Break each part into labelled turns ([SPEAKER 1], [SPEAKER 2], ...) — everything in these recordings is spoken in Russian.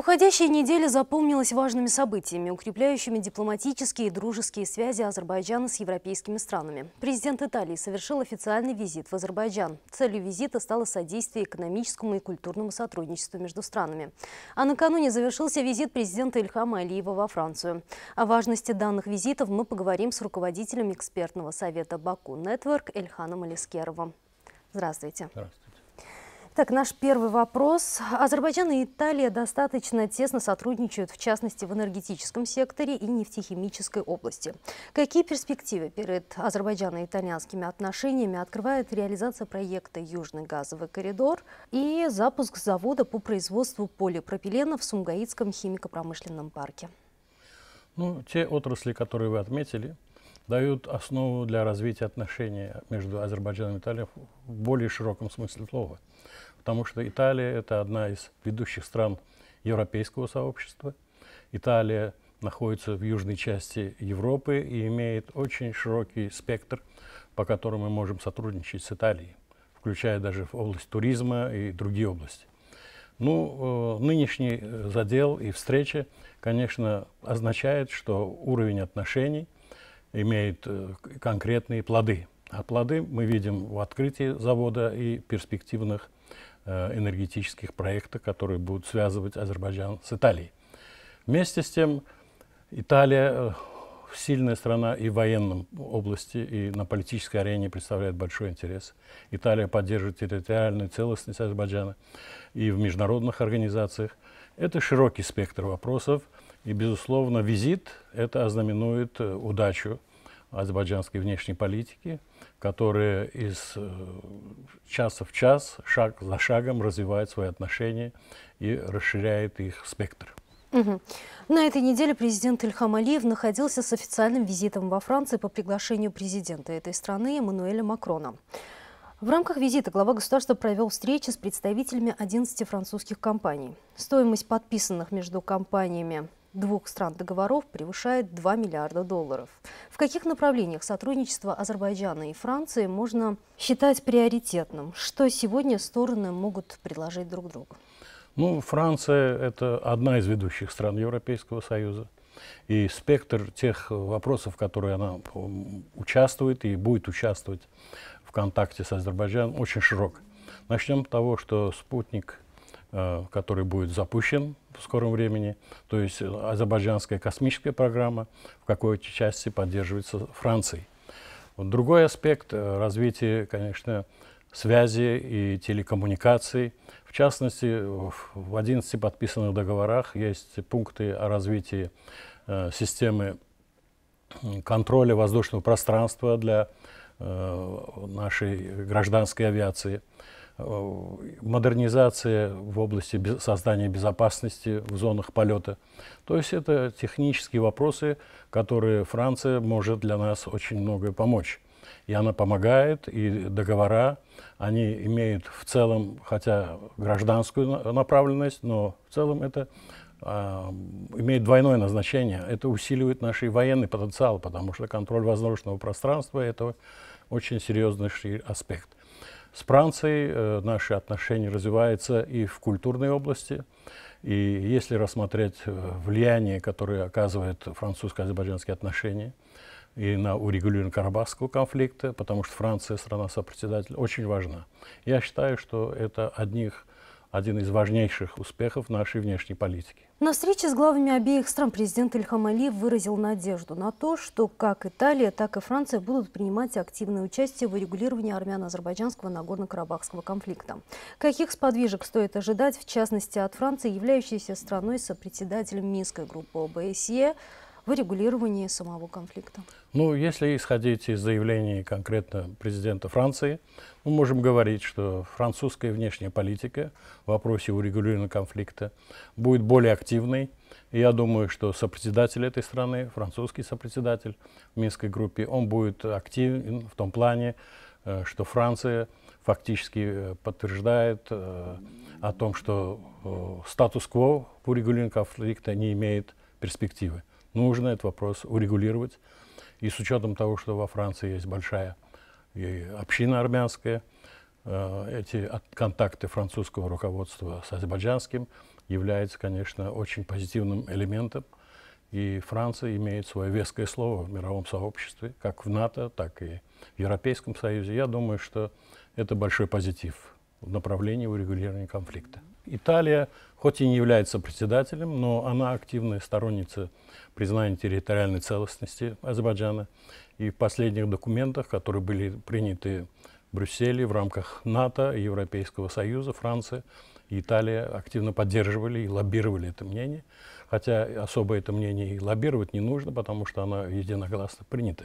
[SPEAKER 1] Уходящая неделя запомнилась важными событиями, укрепляющими дипломатические и дружеские связи Азербайджана с европейскими странами. Президент Италии совершил официальный визит в Азербайджан. Целью визита стало содействие экономическому и культурному сотрудничеству между странами. А накануне завершился визит президента Ильхама Алиева во Францию. О важности данных визитов мы поговорим с руководителем экспертного совета Баку Нетворк Эльханом Алискеровым. Здравствуйте. Здравствуйте. Так наш первый вопрос. Азербайджан и Италия достаточно тесно сотрудничают, в частности, в энергетическом секторе и нефтехимической области. Какие перспективы перед азербайджано-итальянскими отношениями открывает реализация проекта «Южный газовый коридор» и запуск завода по производству полипропилена в Сумгаитском химико-промышленном парке?
[SPEAKER 2] Ну, те отрасли, которые вы отметили, дают основу для развития отношений между Азербайджаном и Италией в более широком смысле слова потому что Италия это одна из ведущих стран европейского сообщества. Италия находится в южной части Европы и имеет очень широкий спектр, по которому мы можем сотрудничать с Италией, включая даже в область туризма и другие области. Ну, э, нынешний э, задел и встреча, конечно, означает, что уровень отношений имеет э, конкретные плоды. А плоды мы видим в открытии завода и перспективных Э, энергетических проекта, которые будут связывать Азербайджан с Италией. Вместе с тем, Италия э, сильная страна и в военном области, и на политической арене представляет большой интерес. Италия поддерживает территориальную целостность Азербайджана и в международных организациях. Это широкий спектр вопросов, и, безусловно, визит это ознаменует э, удачу азербайджанской внешней политики, которые из э, часа в час, шаг за шагом развивают свои отношения и расширяет их спектр.
[SPEAKER 1] Угу. На этой неделе президент Ильхам Алиев находился с официальным визитом во Франции по приглашению президента этой страны Эммануэля Макрона. В рамках визита глава государства провел встречи с представителями 11 французских компаний. Стоимость подписанных между компаниями двух стран договоров превышает 2 миллиарда долларов. В каких направлениях сотрудничество Азербайджана и Франции можно считать приоритетным? Что сегодня стороны могут предложить друг другу?
[SPEAKER 2] Ну, Франция – это одна из ведущих стран Европейского Союза. И спектр тех вопросов, в которые она участвует и будет участвовать в контакте с Азербайджаном, очень широк. Начнем с того, что спутник – Э, который будет запущен в скором времени. То есть э, азербайджанская космическая программа в какой-то части поддерживается Францией. другой аспект э, развития, конечно, связи и телекоммуникаций. В частности, в 11 подписанных договорах есть пункты о развитии системы контроля воздушного пространства для нашей гражданской авиации. Э, модернизация в области создания безопасности в зонах полета. То есть это технические вопросы, которые Франция может для нас очень многое помочь. И она помогает, и договора, они имеют в целом, хотя гражданскую направленность, но в целом это а, имеет двойное назначение. Это усиливает наш военный потенциал, потому что контроль воздушного пространства – это очень серьезный аспект. С Францией э, наши отношения развиваются и в культурной области. И если рассмотреть э, влияние, которое оказывает французско-азербайджанские отношения, и на урегулирование Карабахского конфликта, потому что Франция, страна-сопредседатель, очень важна. Я считаю, что это одних один из важнейших успехов нашей внешней политики.
[SPEAKER 1] На встрече с главами обеих стран президент Ильхам Алиев выразил надежду на то, что как Италия, так и Франция будут принимать активное участие в урегулировании армяно-азербайджанского Нагорно-Карабахского конфликта. Каких сподвижек стоит ожидать, в частности, от Франции, являющейся страной сопредседателем Минской группы ОБСЕ, в регулировании самого конфликта?
[SPEAKER 2] Ну, если исходить из заявлений конкретно президента Франции, мы можем говорить, что французская внешняя политика в вопросе урегулирования конфликта будет более активной. И я думаю, что сопредседатель этой страны, французский сопредседатель в Минской группе, он будет активен в том плане, э, что Франция фактически э, подтверждает э, о том, что статус-кво по урегулировании конфликта не имеет перспективы. Нужно этот вопрос урегулировать. И с учетом того, что во Франции есть большая и община армянская, э, эти контакты французского руководства с азербайджанским являются, конечно, очень позитивным элементом. И Франция имеет свое веское слово в мировом сообществе, как в НАТО, так и в Европейском Союзе. Я думаю, что это большой позитив в направлении урегулирования конфликта. Италия, хоть и не является председателем, но она активная сторонница признания территориальной целостности Азербайджана. И в последних документах, которые были приняты в Брюсселе в рамках НАТО, Европейского Союза, Франции, и Италия активно поддерживали и лоббировали это мнение. Хотя особо это мнение и лоббировать не нужно, потому что оно единогласно принято.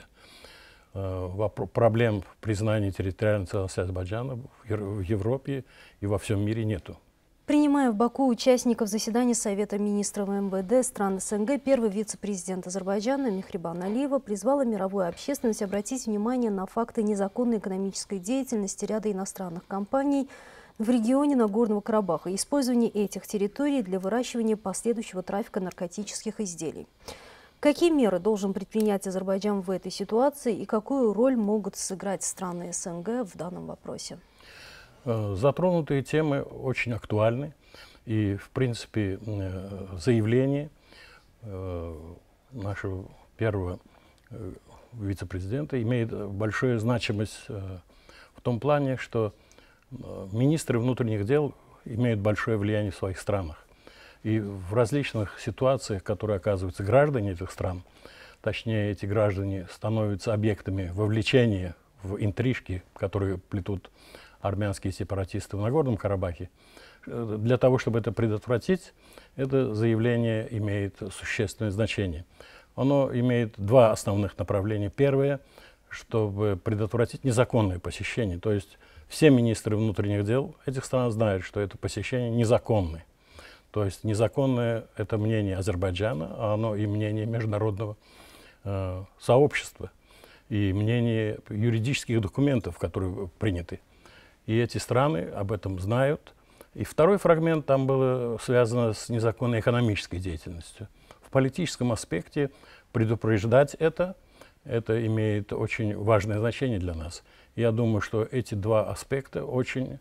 [SPEAKER 2] Э, вопро проблем признания территориальной целостности Азербайджана в Европе и во всем мире нету.
[SPEAKER 1] Принимая в Баку участников заседания Совета министров МВД стран СНГ, первый вице-президент Азербайджана Михрибан Алиева призвала мировую общественность обратить внимание на факты незаконной экономической деятельности ряда иностранных компаний в регионе Нагорного Карабаха и использование этих территорий для выращивания последующего трафика наркотических изделий. Какие меры должен предпринять Азербайджан в этой ситуации и какую роль могут сыграть страны СНГ в данном вопросе?
[SPEAKER 2] Э, затронутые темы очень актуальны. И, в принципе, э, заявление э, нашего первого вице-президента имеет большую значимость в том плане, что министры внутренних дел имеют большое влияние в своих странах. И в различных ситуациях, которые оказываются граждане этих стран, точнее, эти граждане становятся объектами вовлечения в интрижки, которые плетут армянские сепаратисты в Нагорном Карабахе, э, для того, чтобы это предотвратить, это заявление имеет существенное значение. Оно имеет два основных направления. Первое, чтобы предотвратить незаконное посещение. То есть все министры внутренних дел этих стран знают, что это посещение незаконное. То есть незаконное – это мнение Азербайджана, а оно и мнение международного э, сообщества, и мнение юридических документов, которые приняты и эти страны об этом знают. И второй фрагмент там было э, связано с незаконной экономической деятельностью. В политическом аспекте предупреждать это, это имеет очень важное значение для нас. Я думаю, что эти два аспекта очень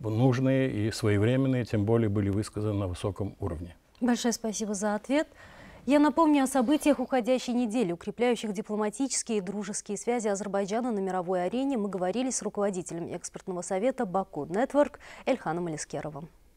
[SPEAKER 2] нужные и своевременные, тем более были высказаны на высоком уровне.
[SPEAKER 1] Большое спасибо за ответ. Я напомню о событиях уходящей недели, укрепляющих дипломатические и дружеские связи Азербайджана на мировой арене. Мы говорили с руководителем экспертного совета «Баку Нетворк» Эльханом Алискеровым.